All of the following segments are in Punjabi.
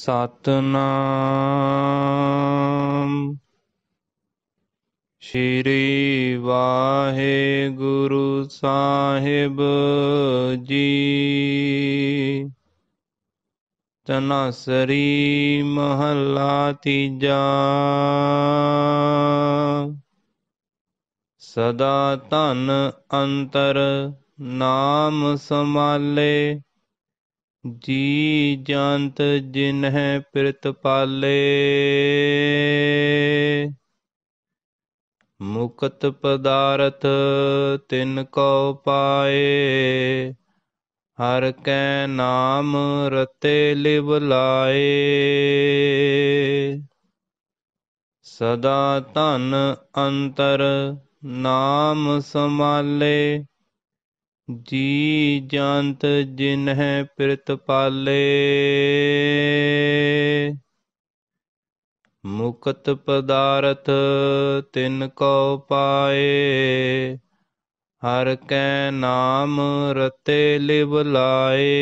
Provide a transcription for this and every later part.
ਸਤਨਾਮ ਸ਼੍ਰੀ ਵਾਹਿਗੁਰੂ ਸਾਹਿਬ ਜੀ ਤਨਸਰੀ ਮਹਲਾ ਤੀਜਾ ਸਦਾ ਤਨ ਅੰਤਰ ਨਾਮ ਸਮਾਲੇ ਜੀ ਜੰਤ ਜਿਨਹਿ ਪਿਰਤ ਪਾਲੇ ਮੁਕਤ ਪਦਾਰਥ ਤਿਨ ਕੋ ਪਾਏ ਹਰ ਕੈ ਨਾਮ ਰਤੇ ਲਿਵ ਲਾਏ ਸਦਾ ਧਨ ਅੰਤਰ ਨਾਮ ਸਮਾਲੇ ਜੀ ਜੰਤ ਜਿਨਹ ਪ੍ਰਿਤ ਪਾਲੇ ਮੁਕਤ ਪਦਾਰਥ ਤਿਨ ਕੋ ਪਾਏ ਹਰ ਕੈ ਨਾਮ ਰਤੇ ਲਿਵ ਲਾਏ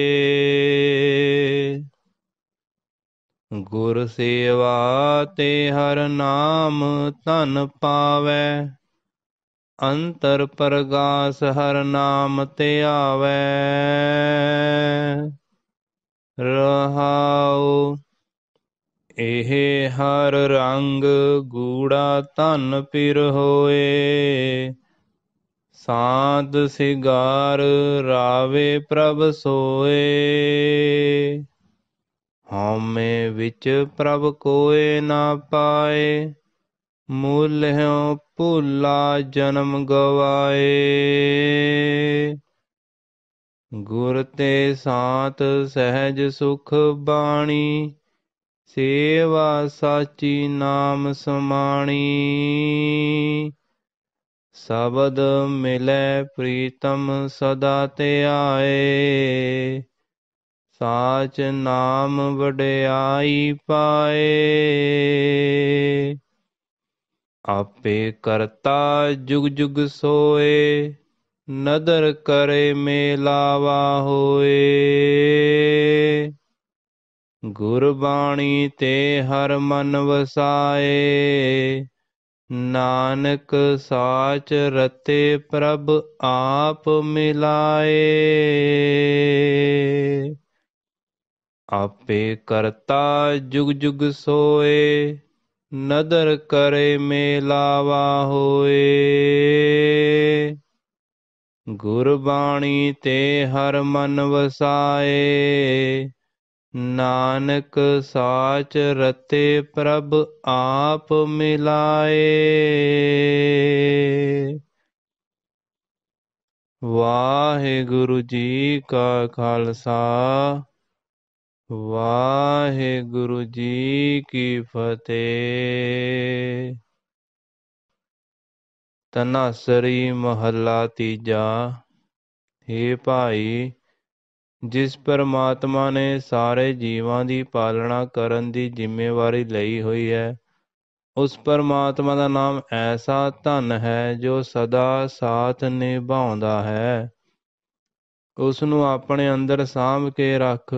ਗੁਰ ਸੇਵਾ ਤੇ ਹਰ ਨਾਮ ਧਨ ਪਾਵੇ ਅੰਤਰ ਪਰਗਾਸ ਹਰ ਨਾਮ ਤੇ ਆਵੇ ਰਹਾਉ ਇਹ ਹਰ ਰੰਗ ਗੂੜਾ ਧਨ ਪਿਰ ਹੋਏ ਸਾਧ ਸਿਗਾਰ ਰਾਵੇ ਪ੍ਰਭ ਸੋਏ ਹਉਮੈ ਵਿੱਚ ਪ੍ਰਭ ਕੋਏ ਨਾ ਪਾਏ ਮੂਲ ਹਉ ਭੁੱਲਾ ਜਨਮ ਗਵਾਏ ਗੁਰ ਤੇ ਸਾਥ ਸਹਿਜ ਸੁਖ ਬਾਣੀ ਸੇਵਾ ਸਾਚੀ ਨਾਮ ਸਮਾਣੀ ਸਬਦ ਮਿਲੇ ਪ੍ਰੀਤਮ ਸਦਾ ਤੇ ਆਏ ਸਾਚ ਨਾਮ ਵਡਿਆਈ ਪਾਏ ਆਪੇ ਕਰਤਾ ਜੁਗ ਜੁਗ ਸੋਏ ਨਦਰ ਕਰੇ ਮੇਲਾਵਾ ਹੋਏ ਗੁਰਬਾਣੀ ਤੇ ਹਰ ਮਨ ਵਸਾਏ ਨਾਨਕ ਸਾਚ ਰਤੇ ਪ੍ਰਭ ਆਪ ਮਿਲਾਏ ਆਪੇ ਕਰਤਾ ਜੁਗ ਜੁਗ ਸੋਏ ਨਦਰ ਕਰੇ ਮੇਲਾਵਾ ਹੋਏ ਗੁਰਬਾਣੀ ਤੇ ਹਰ ਮਨ ਵਸਾਏ ਨਾਨਕ ਸਾਚ ਰਤੇ ਪ੍ਰਭ ਆਪ ਮਿਲਾਏ ਵਾਹਿਗੁਰੂ ਜੀ ਕਾ ਖਾਲਸਾ ਵਾਹਿਗੁਰੂ ਜੀ ਕੀ ਫਤਿਹ ਸਰੀ ਮਹੱਲਾ ਤੀਜਾ हे ਭਾਈ ਜਿਸ ਪਰਮਾਤਮਾ ਨੇ ਸਾਰੇ ਜੀਵਾਂ ਦੀ ਪਾਲਣਾ ਕਰਨ ਦੀ ਜ਼ਿੰਮੇਵਾਰੀ ਲਈ ਹੋਈ ਹੈ ਉਸ ਪਰਮਾਤਮਾ ਦਾ ਨਾਮ ਐਸਾ ਧਨ ਹੈ ਜੋ ਸਦਾ ਸਾਥ ਨਿਭਾਉਂਦਾ ਹੈ ਉਸ ਨੂੰ ਆਪਣੇ ਅੰਦਰ ਸਾਂਭ ਕੇ ਰੱਖ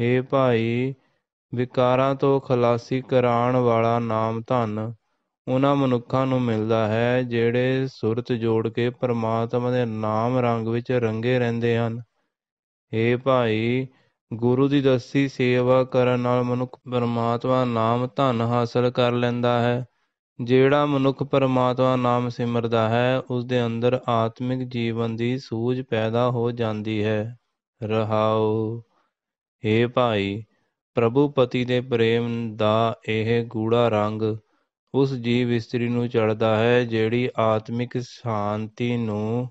हे ਭਾਈ ਵਿਕਾਰਾਂ ਤੋਂ ਖਲਾਸੀ ਕਰਾਉਣ ਵਾਲਾ ਨਾਮ ਧੰਨ ਉਹਨਾਂ ਮਨੁੱਖਾਂ ਨੂੰ ਮਿਲਦਾ ਹੈ ਜਿਹੜੇ ਸੁਰਤ ਜੋੜ ਕੇ ਪਰਮਾਤਮਾ ਦੇ ਨਾਮ ਰੰਗ ਵਿੱਚ ਰੰਗੇ ਰਹਿੰਦੇ ਹਨ हे ਭਾਈ ਗੁਰੂ ਦੀ ਦਸੀ ਸੇਵਾ ਕਰਨ ਨਾਲ ਮਨੁੱਖ ਪਰਮਾਤਮਾ ਨਾਮ ਧਨ ਹਾਸਲ ਕਰ ਲੈਂਦਾ ਹੈ ਜਿਹੜਾ ਮਨੁੱਖ ਪਰਮਾਤਮਾ ਨਾਮ ਸਿਮਰਦਾ ਹੈ ਉਸ ਦੇ ਅੰਦਰ ਆਤਮਿਕ ਜੀਵਨ ਦੀ ਸੂਝ ਪੈਦਾ ਹੋ ਜਾਂਦੀ ਹੈ ਰਹਾਉ हे भाई ਪ੍ਰਭੂ ਪਤੀ ਦੇ ਪ੍ਰੇਮ ਦਾ ਇਹ ਗੂੜਾ ਰੰਗ ਉਸ ਜੀਵ ਇਸਤਰੀ ਨੂੰ ਚੜਦਾ ਹੈ ਜਿਹੜੀ ਆਤਮਿਕ ਸ਼ਾਂਤੀ ਨੂੰ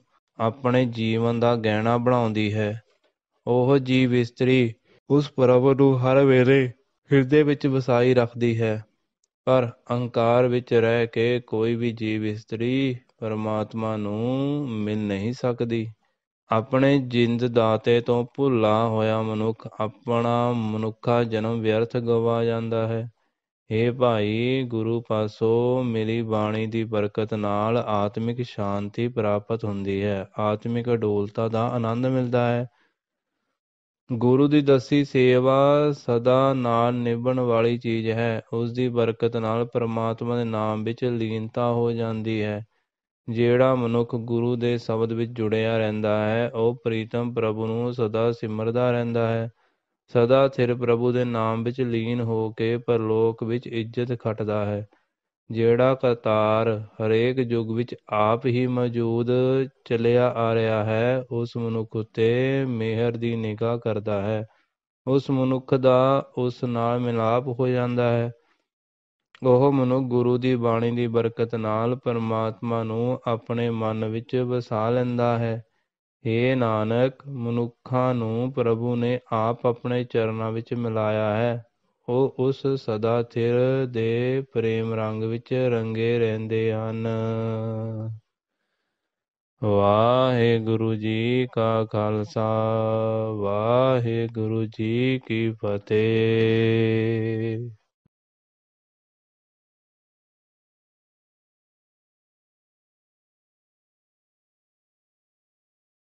ਆਪਣੇ ਜੀਵਨ ਦਾ ਗਹਿਣਾ ਬਣਾਉਂਦੀ ਹੈ ਉਹ ਜੀਵ ਇਸਤਰੀ ਉਸ ਪ੍ਰਭੂ ਨੂੰ ਹਰ ਵੇਲੇ ਹਿਰਦੇ ਵਿੱਚ ਵਸਾਈ ਰੱਖਦੀ ਹੈ ਪਰ ਅਹੰਕਾਰ ਵਿੱਚ ਰਹਿ ਕੇ ਕੋਈ ਵੀ ਜੀਵ ਇਸਤਰੀ ਪਰਮਾਤਮਾ ਨੂੰ ਮਿਲ ਨਹੀਂ ਸਕਦੀ ਆਪਣੇ ਜਿੰਦ ਦਾਤੇ ਤੋਂ ਭੁੱਲਾ ਹੋਇਆ ਮਨੁੱਖ ਆਪਣਾ ਮਨੁੱਖਾ ਜਨਮ ਵਿਅਰਥ ਗਵਾ ਜਾਂਦਾ ਹੈ हे ਭਾਈ ਗੁਰੂ ਪਾਸੋਂ ਮਿਲੀ ਬਾਣੀ ਦੀ ਬਰਕਤ ਨਾਲ ਆਤਮਿਕ ਸ਼ਾਂਤੀ ਪ੍ਰਾਪਤ ਹੁੰਦੀ ਹੈ ਆਤਮਿਕ ਅਡੋਲਤਾ ਦਾ ਆਨੰਦ ਮਿਲਦਾ ਹੈ ਗੁਰੂ ਦੀ ਦਸੀ ਸੇਵਾ ਸਦਾ ਨਾਲ ਨਿਭਣ ਵਾਲੀ ਚੀਜ਼ ਹੈ ਉਸ ਦੀ ਬਰਕਤ ਨਾਲ ਪਰਮਾਤਮਾ ਦੇ ਨਾਮ ਵਿੱਚ ਲੀਨਤਾ ਹੋ ਜਾਂਦੀ ਹੈ ਜਿਹੜਾ ਮਨੁੱਖ ਗੁਰੂ ਦੇ ਸ਼ਬਦ ਵਿੱਚ ਜੁੜਿਆ ਰਹਿੰਦਾ ਹੈ ਉਹ ਪ੍ਰੀਤਮ ਪ੍ਰਭੂ ਨੂੰ ਸਦਾ ਸਿਮਰਦਾ ਰਹਿੰਦਾ ਹੈ ਸਦਾ ਸਿਰ ਪ੍ਰਭੂ ਦੇ ਨਾਮ ਵਿੱਚ ਲੀਨ ਹੋ ਕੇ ਪਰਲੋਕ ਵਿੱਚ ਇੱਜ਼ਤ ਖਟਦਾ ਹੈ ਜਿਹੜਾ ਕਰਤਾਰ ਹਰੇਕ ਯੁੱਗ ਵਿੱਚ ਆਪ ਹੀ ਮੌਜੂਦ ਚੱਲਿਆ ਆ ਰਿਹਾ ਹੈ ਉਸ ਮਨੁੱਖ ਉਤੇ ਮਿਹਰ ਦੀ ਨਿਗਾਹ ਕਰਦਾ ਹੈ ਉਸ ਮਨੁੱਖ ਦਾ ਉਸ ਨਾਲ ਮਿਲਾਪ ਹੋ ਜਾਂਦਾ ਹੈ ਉਹ ਮਨੁੱਖ ਗੁਰੂ ਦੀ ਬਾਣੀ ਦੀ ਬਰਕਤ ਨਾਲ ਪਰਮਾਤਮਾ ਨੂੰ ਆਪਣੇ ਮਨ ਵਿੱਚ ਵਸਾ ਲੈਂਦਾ ਹੈ ਏ ਨਾਨਕ ਮਨੁੱਖਾਂ ਨੂੰ ਪ੍ਰਭੂ ਨੇ ਆਪ ਆਪਣੇ ਚਰਨਾਂ ਵਿੱਚ ਮਿਲਾਇਆ ਹੈ ਉਹ ਉਸ ਸਦਾ ਥਿਰ ਦੇ ਪ੍ਰੇਮ ਰੰਗ ਵਿੱਚ ਰੰਗੇ ਰਹਿੰਦੇ ਹਨ ਵਾਹਿਗੁਰੂ ਜੀ ਕਾ ਖਾਲਸਾ ਵਾਹਿਗੁਰੂ ਜੀ ਕੀ ਫਤਿਹ